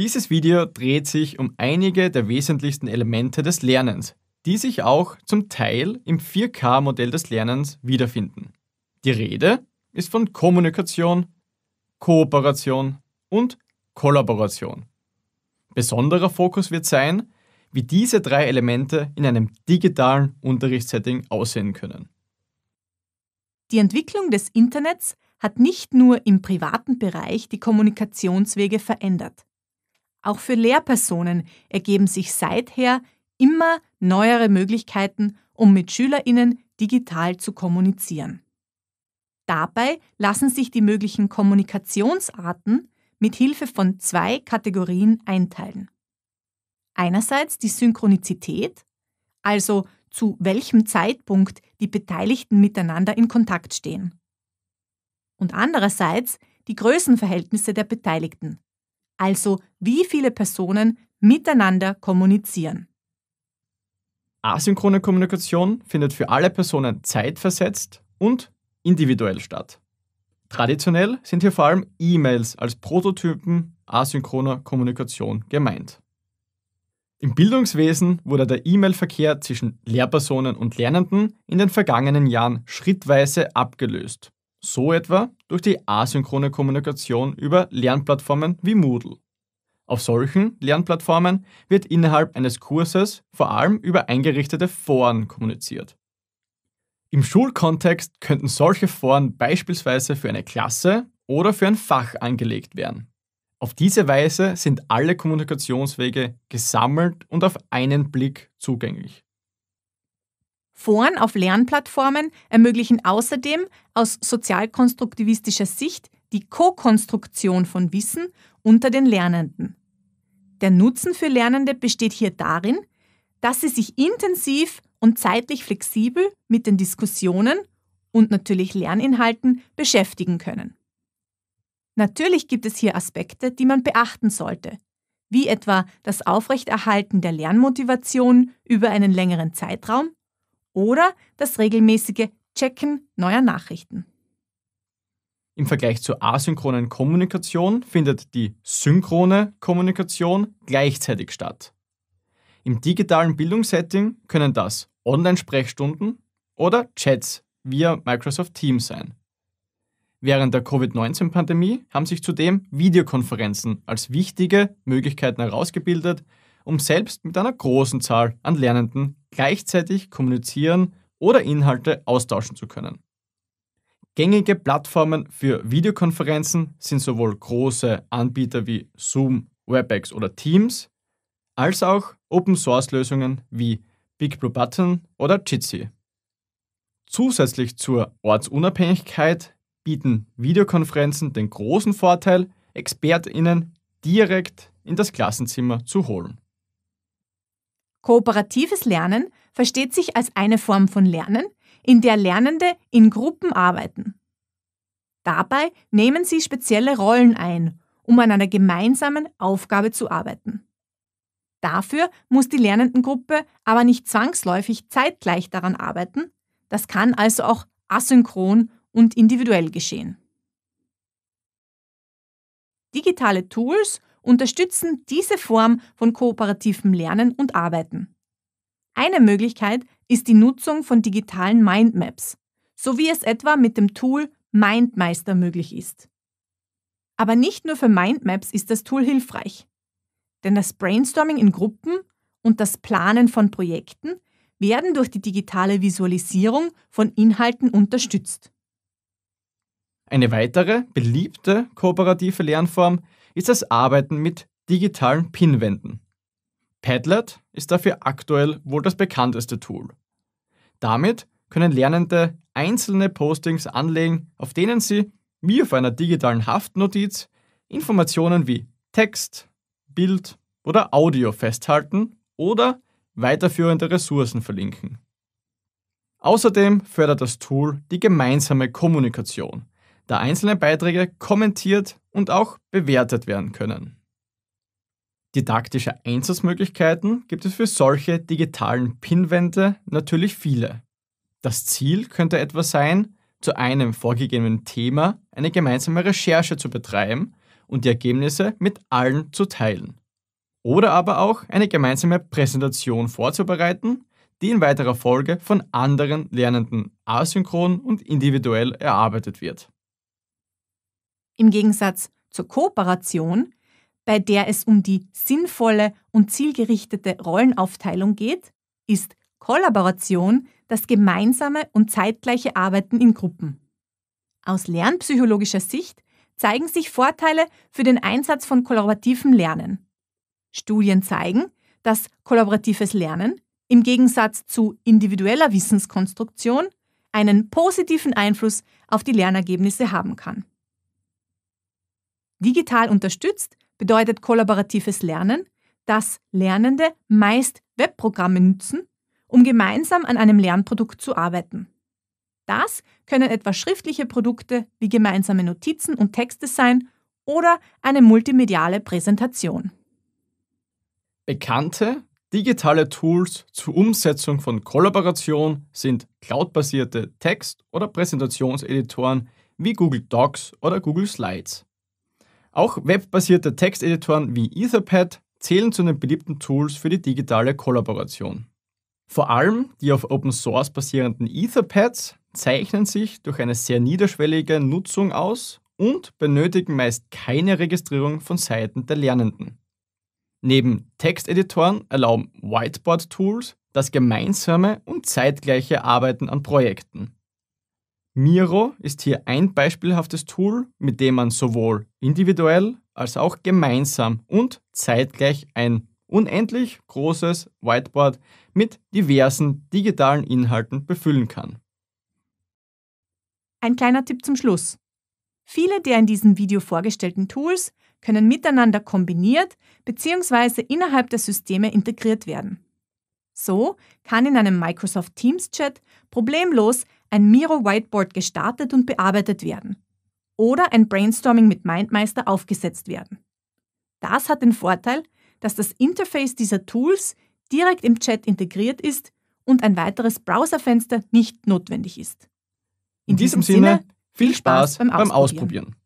Dieses Video dreht sich um einige der wesentlichsten Elemente des Lernens, die sich auch zum Teil im 4K-Modell des Lernens wiederfinden. Die Rede ist von Kommunikation, Kooperation und Kollaboration. Besonderer Fokus wird sein, wie diese drei Elemente in einem digitalen Unterrichtssetting aussehen können. Die Entwicklung des Internets hat nicht nur im privaten Bereich die Kommunikationswege verändert. Auch für Lehrpersonen ergeben sich seither immer neuere Möglichkeiten, um mit Schülerinnen digital zu kommunizieren. Dabei lassen sich die möglichen Kommunikationsarten mit Hilfe von zwei Kategorien einteilen. Einerseits die Synchronizität, also zu welchem Zeitpunkt die Beteiligten miteinander in Kontakt stehen. Und andererseits die Größenverhältnisse der Beteiligten, also wie viele Personen miteinander kommunizieren. Asynchrone Kommunikation findet für alle Personen zeitversetzt und individuell statt. Traditionell sind hier vor allem E-Mails als Prototypen asynchroner Kommunikation gemeint. Im Bildungswesen wurde der E-Mail-Verkehr zwischen Lehrpersonen und Lernenden in den vergangenen Jahren schrittweise abgelöst. So etwa durch die asynchrone Kommunikation über Lernplattformen wie Moodle. Auf solchen Lernplattformen wird innerhalb eines Kurses vor allem über eingerichtete Foren kommuniziert. Im Schulkontext könnten solche Foren beispielsweise für eine Klasse oder für ein Fach angelegt werden. Auf diese Weise sind alle Kommunikationswege gesammelt und auf einen Blick zugänglich. Foren auf Lernplattformen ermöglichen außerdem aus sozialkonstruktivistischer Sicht die Co-Konstruktion von Wissen unter den Lernenden. Der Nutzen für Lernende besteht hier darin, dass sie sich intensiv und zeitlich flexibel mit den Diskussionen und natürlich Lerninhalten beschäftigen können. Natürlich gibt es hier Aspekte, die man beachten sollte, wie etwa das Aufrechterhalten der Lernmotivation über einen längeren Zeitraum oder das regelmäßige Checken neuer Nachrichten. Im Vergleich zur asynchronen Kommunikation findet die synchrone Kommunikation gleichzeitig statt. Im digitalen Bildungssetting können das Online-Sprechstunden oder Chats via Microsoft Teams sein. Während der Covid-19-Pandemie haben sich zudem Videokonferenzen als wichtige Möglichkeiten herausgebildet, um selbst mit einer großen Zahl an Lernenden gleichzeitig kommunizieren oder Inhalte austauschen zu können. Gängige Plattformen für Videokonferenzen sind sowohl große Anbieter wie Zoom, WebEx oder Teams, als auch Open-Source-Lösungen wie BigBlueButton oder Jitsi. Zusätzlich zur Ortsunabhängigkeit bieten Videokonferenzen den großen Vorteil, ExpertInnen direkt in das Klassenzimmer zu holen. Kooperatives Lernen versteht sich als eine Form von Lernen, in der Lernende in Gruppen arbeiten. Dabei nehmen sie spezielle Rollen ein, um an einer gemeinsamen Aufgabe zu arbeiten. Dafür muss die Lernendengruppe aber nicht zwangsläufig zeitgleich daran arbeiten, das kann also auch asynchron und individuell geschehen. Digitale Tools unterstützen diese Form von kooperativem Lernen und Arbeiten. Eine Möglichkeit ist die Nutzung von digitalen Mindmaps, so wie es etwa mit dem Tool MindMeister möglich ist. Aber nicht nur für Mindmaps ist das Tool hilfreich, denn das Brainstorming in Gruppen und das Planen von Projekten werden durch die digitale Visualisierung von Inhalten unterstützt. Eine weitere beliebte kooperative Lernform ist das Arbeiten mit digitalen Pinwänden. Padlet ist dafür aktuell wohl das bekannteste Tool. Damit können Lernende einzelne Postings anlegen, auf denen sie, wie auf einer digitalen Haftnotiz, Informationen wie Text, Bild oder Audio festhalten oder weiterführende Ressourcen verlinken. Außerdem fördert das Tool die gemeinsame Kommunikation da einzelne Beiträge kommentiert und auch bewertet werden können. Didaktische Einsatzmöglichkeiten gibt es für solche digitalen Pinwände natürlich viele. Das Ziel könnte etwa sein, zu einem vorgegebenen Thema eine gemeinsame Recherche zu betreiben und die Ergebnisse mit allen zu teilen. Oder aber auch eine gemeinsame Präsentation vorzubereiten, die in weiterer Folge von anderen Lernenden asynchron und individuell erarbeitet wird im Gegensatz zur Kooperation, bei der es um die sinnvolle und zielgerichtete Rollenaufteilung geht, ist Kollaboration das gemeinsame und zeitgleiche Arbeiten in Gruppen. Aus lernpsychologischer Sicht zeigen sich Vorteile für den Einsatz von kollaborativem Lernen. Studien zeigen, dass kollaboratives Lernen im Gegensatz zu individueller Wissenskonstruktion einen positiven Einfluss auf die Lernergebnisse haben kann. Digital unterstützt bedeutet kollaboratives Lernen, dass Lernende meist Webprogramme nutzen, um gemeinsam an einem Lernprodukt zu arbeiten. Das können etwa schriftliche Produkte wie gemeinsame Notizen und Texte sein oder eine multimediale Präsentation. Bekannte digitale Tools zur Umsetzung von Kollaboration sind cloudbasierte Text- oder Präsentationseditoren wie Google Docs oder Google Slides. Auch webbasierte Texteditoren wie Etherpad zählen zu den beliebten Tools für die digitale Kollaboration. Vor allem die auf Open Source basierenden Etherpads zeichnen sich durch eine sehr niederschwellige Nutzung aus und benötigen meist keine Registrierung von Seiten der Lernenden. Neben Texteditoren erlauben Whiteboard-Tools das gemeinsame und zeitgleiche Arbeiten an Projekten. Miro ist hier ein beispielhaftes Tool, mit dem man sowohl individuell als auch gemeinsam und zeitgleich ein unendlich großes Whiteboard mit diversen digitalen Inhalten befüllen kann. Ein kleiner Tipp zum Schluss. Viele der in diesem Video vorgestellten Tools können miteinander kombiniert bzw. innerhalb der Systeme integriert werden. So kann in einem Microsoft Teams Chat problemlos ein Miro Whiteboard gestartet und bearbeitet werden oder ein Brainstorming mit MindMeister aufgesetzt werden. Das hat den Vorteil, dass das Interface dieser Tools direkt im Chat integriert ist und ein weiteres Browserfenster nicht notwendig ist. In, In diesem, diesem Sinne, viel Spaß, Spaß beim Ausprobieren. Beim Ausprobieren.